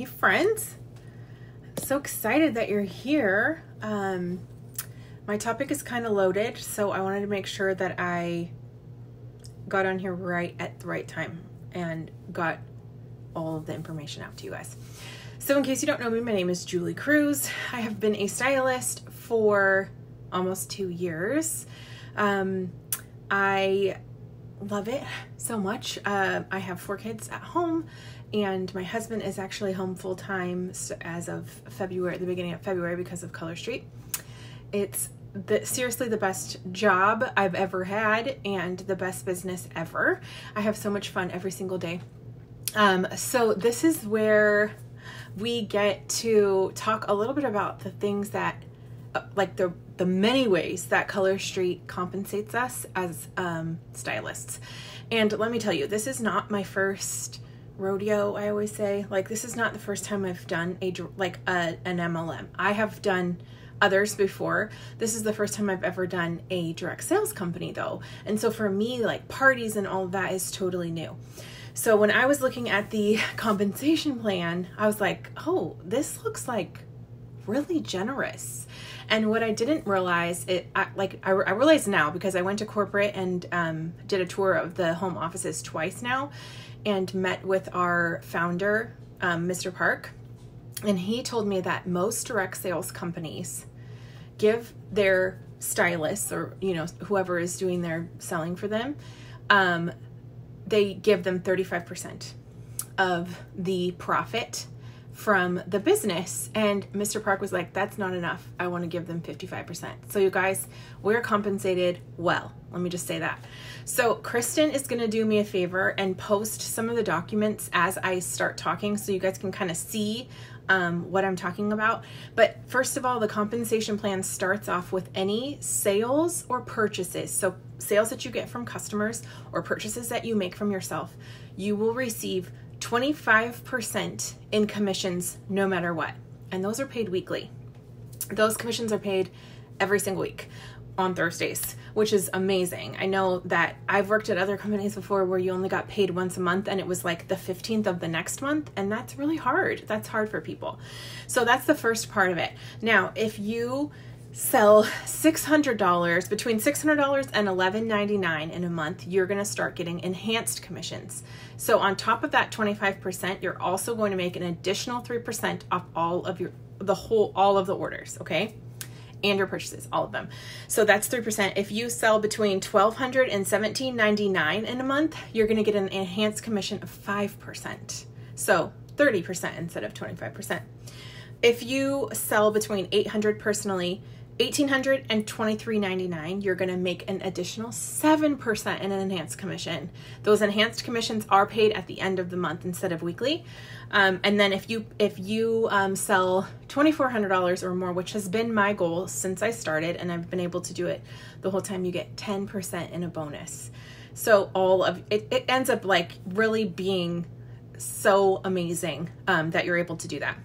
Hey, friends. I'm so excited that you're here. Um, my topic is kind of loaded, so I wanted to make sure that I got on here right at the right time and got all of the information out to you guys. So, in case you don't know me, my name is Julie Cruz. I have been a stylist for almost two years. Um, I love it so much. Uh, I have four kids at home and my husband is actually home full time as of February, the beginning of February because of Color Street. It's the, seriously the best job I've ever had and the best business ever. I have so much fun every single day. Um, so this is where we get to talk a little bit about the things that uh, like the the many ways that Color Street compensates us as um, stylists. And let me tell you, this is not my first rodeo, I always say. Like, this is not the first time I've done a, like a, an MLM. I have done others before. This is the first time I've ever done a direct sales company though. And so for me, like parties and all that is totally new. So when I was looking at the compensation plan, I was like, oh, this looks like really generous. And what I didn't realize, it I, like I, I realize now because I went to corporate and um, did a tour of the home offices twice now, and met with our founder, um, Mr. Park, and he told me that most direct sales companies give their stylists or you know whoever is doing their selling for them, um, they give them thirty five percent of the profit from the business. And Mr. Park was like, that's not enough. I want to give them 55%. So, you guys, we're compensated well. Let me just say that. So, Kristen is going to do me a favor and post some of the documents as I start talking so you guys can kind of see um, what I'm talking about. But first of all, the compensation plan starts off with any sales or purchases. So, sales that you get from customers or purchases that you make from yourself, you will receive 25% in commissions no matter what. And those are paid weekly. Those commissions are paid every single week on Thursdays, which is amazing. I know that I've worked at other companies before where you only got paid once a month and it was like the 15th of the next month, and that's really hard. That's hard for people. So that's the first part of it. Now, if you sell $600 between $600 and $11.99 in a month you're going to start getting enhanced commissions so on top of that 25% you're also going to make an additional 3% off all of your the whole all of the orders okay and your purchases all of them so that's 3% if you sell between $1200 and $17.99 in a month you're going to get an enhanced commission of 5% so 30% instead of 25% if you sell between 800 personally $1,823.99, you're going to make an additional 7% in an enhanced commission. Those enhanced commissions are paid at the end of the month instead of weekly. Um, and then if you if you um, sell $2,400 or more, which has been my goal since I started, and I've been able to do it the whole time, you get 10% in a bonus. So all of it, it ends up like really being so amazing um, that you're able to do that.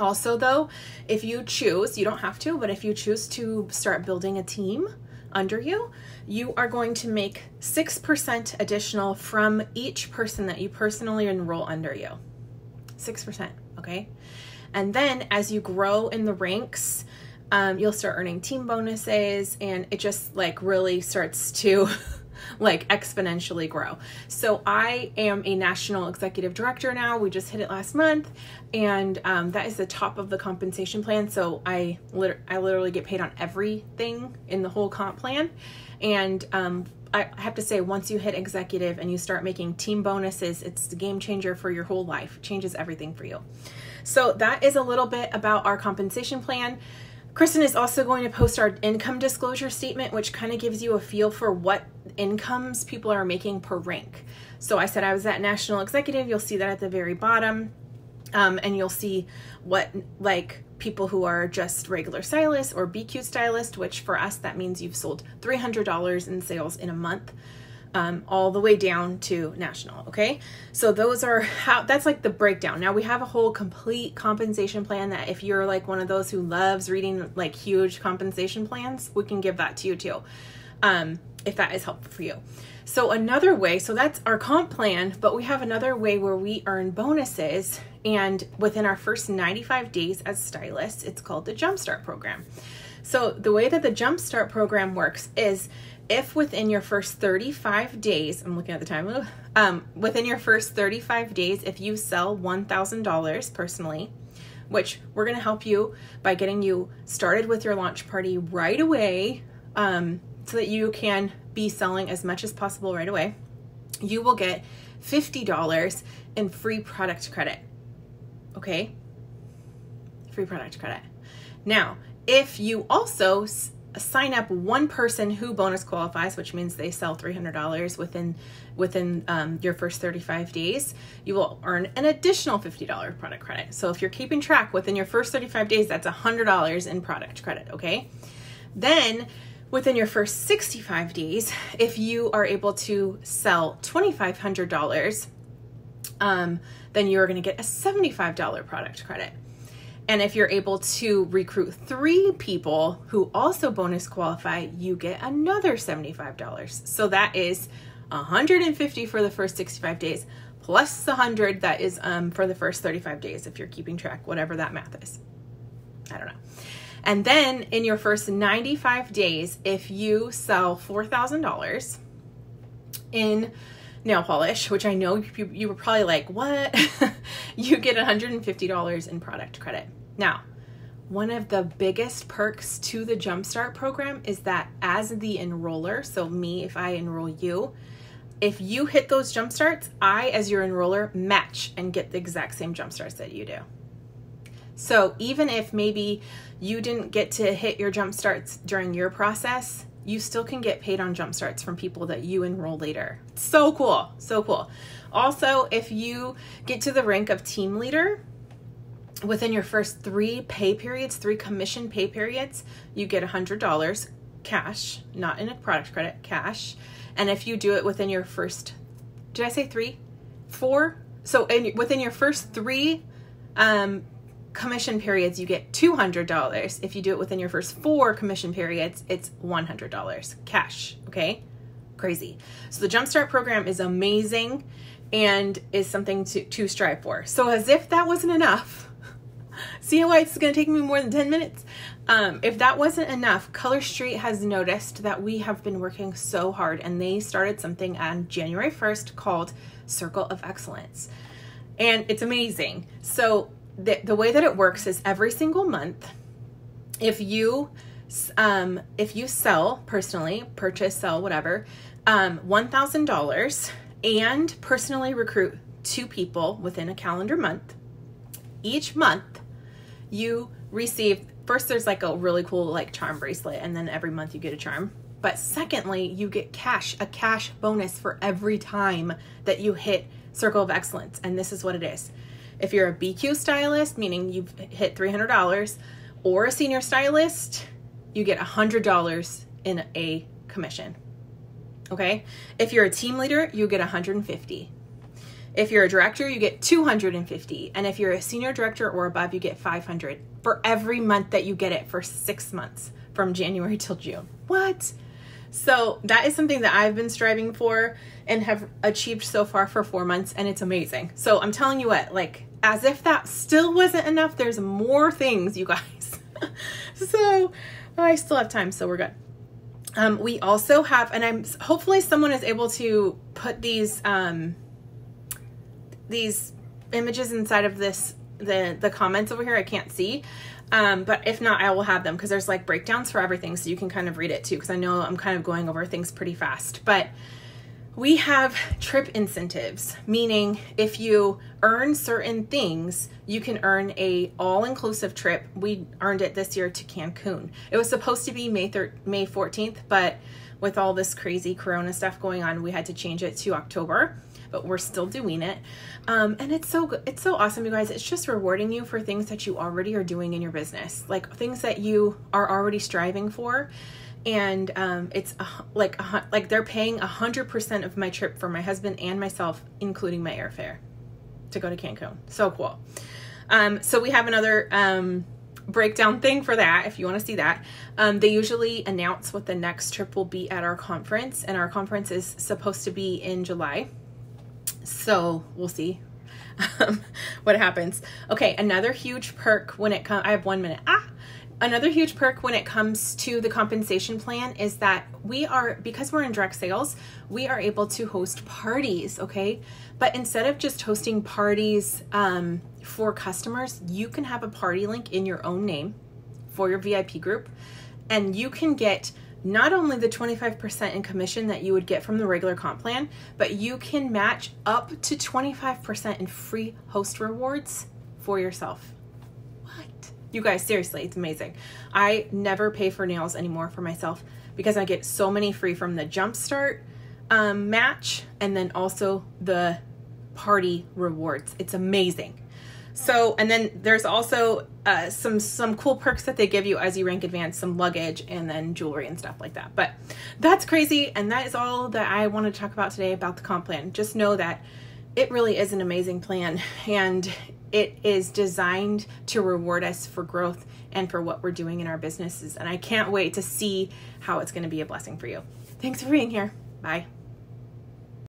Also, though, if you choose, you don't have to, but if you choose to start building a team under you, you are going to make 6% additional from each person that you personally enroll under you. 6%, okay? And then as you grow in the ranks, um, you'll start earning team bonuses and it just like really starts to like exponentially grow. So I am a national executive director now. We just hit it last month, and um, that is the top of the compensation plan. So I lit- I literally get paid on everything in the whole comp plan, and um, I have to say, once you hit executive and you start making team bonuses, it's the game changer for your whole life. It changes everything for you. So that is a little bit about our compensation plan. Kristen is also going to post our income disclosure statement, which kind of gives you a feel for what incomes people are making per rank. So I said I was at national executive, you'll see that at the very bottom. Um, and you'll see what like people who are just regular stylist or BQ stylist, which for us that means you've sold $300 in sales in a month um, all the way down to national. Okay, so those are how that's like the breakdown. Now we have a whole complete compensation plan that if you're like one of those who loves reading like huge compensation plans, we can give that to you too, um, if that is helpful for you. So another way, so that's our comp plan, but we have another way where we earn bonuses and within our first 95 days as stylists, it's called the Jumpstart program. So the way that the Jumpstart program works is if within your first 35 days, I'm looking at the time, um, within your first 35 days, if you sell $1,000 personally, which we're going to help you by getting you started with your launch party right away um, so that you can be selling as much as possible right away, you will get $50 in free product credit. Okay? Free product credit. Now, if you also sign up one person who bonus qualifies, which means they sell $300 within within um, your first 35 days, you will earn an additional $50 product credit. So if you're keeping track within your first 35 days, that's $100 in product credit, okay? Then within your first 65 days, if you are able to sell $2,500, um, then you're gonna get a $75 product credit. And if you're able to recruit three people who also bonus qualify, you get another $75. So that is 150 for the first 65 days, plus 100 that is um, for the first 35 days if you're keeping track, whatever that math is. I don't know. And then in your first 95 days, if you sell $4,000 in nail polish, which I know you, you were probably like, what? you get $150 in product credit. Now, one of the biggest perks to the Jumpstart program is that as the enroller, so me, if I enroll you, if you hit those jumpstarts, I, as your enroller, match and get the exact same jumpstarts that you do. So even if maybe you didn't get to hit your jumpstarts during your process, you still can get paid on jumpstarts from people that you enroll later. So cool, so cool. Also, if you get to the rank of team leader, within your first three pay periods, three commission pay periods, you get $100 cash, not in a product credit, cash. And if you do it within your first, did I say three? Four? So in, within your first three um, commission periods, you get $200. If you do it within your first four commission periods, it's $100 cash, okay? Crazy. So the Jumpstart program is amazing and is something to, to strive for. So as if that wasn't enough, see why it's going to take me more than 10 minutes. Um, if that wasn't enough, Color Street has noticed that we have been working so hard and they started something on January 1st called Circle of Excellence. And it's amazing. So the, the way that it works is every single month, if you um, if you sell personally, purchase, sell, whatever, um, $1,000 and personally recruit two people within a calendar month, each month you receive first there's like a really cool like charm bracelet and then every month you get a charm but secondly you get cash a cash bonus for every time that you hit circle of excellence and this is what it is if you're a bq stylist meaning you've hit $300 or a senior stylist you get $100 in a commission okay if you're a team leader you get 150 if you're a director, you get 250. And if you're a senior director or above, you get 500 for every month that you get it for six months from January till June. What? So that is something that I've been striving for and have achieved so far for four months, and it's amazing. So I'm telling you what, like, as if that still wasn't enough, there's more things, you guys. so I still have time, so we're good. Um, we also have, and I'm hopefully someone is able to put these. Um, these images inside of this the the comments over here I can't see um, but if not I will have them because there's like breakdowns for everything so you can kind of read it too because I know I'm kind of going over things pretty fast but we have trip incentives meaning if you earn certain things you can earn a all-inclusive trip we earned it this year to Cancun it was supposed to be May May 14th but with all this crazy corona stuff going on we had to change it to October but we're still doing it. Um, and it's so it's so awesome, you guys. It's just rewarding you for things that you already are doing in your business, like things that you are already striving for. And um, it's like like they're paying a hundred percent of my trip for my husband and myself, including my airfare, to go to Cancun. So cool. Um, so we have another um, breakdown thing for that if you want to see that. Um, they usually announce what the next trip will be at our conference, and our conference is supposed to be in July. So we'll see um, what happens. Okay, another huge perk when it comes, I have one minute. Ah, another huge perk when it comes to the compensation plan is that we are because we're in direct sales we are able to host parties okay but instead of just hosting parties um, for customers you can have a party link in your own name for your vip group and you can get not only the 25% in commission that you would get from the regular comp plan, but you can match up to 25% in free host rewards for yourself. What? You guys, seriously, it's amazing. I never pay for nails anymore for myself because I get so many free from the Jumpstart um, match and then also the party rewards. It's amazing. So, and then there's also uh, some some cool perks that they give you as you rank advance, some luggage and then jewelry and stuff like that. But that's crazy, and that is all that I want to talk about today about the comp plan. Just know that it really is an amazing plan, and it is designed to reward us for growth and for what we're doing in our businesses. And I can't wait to see how it's going to be a blessing for you. Thanks for being here. Bye.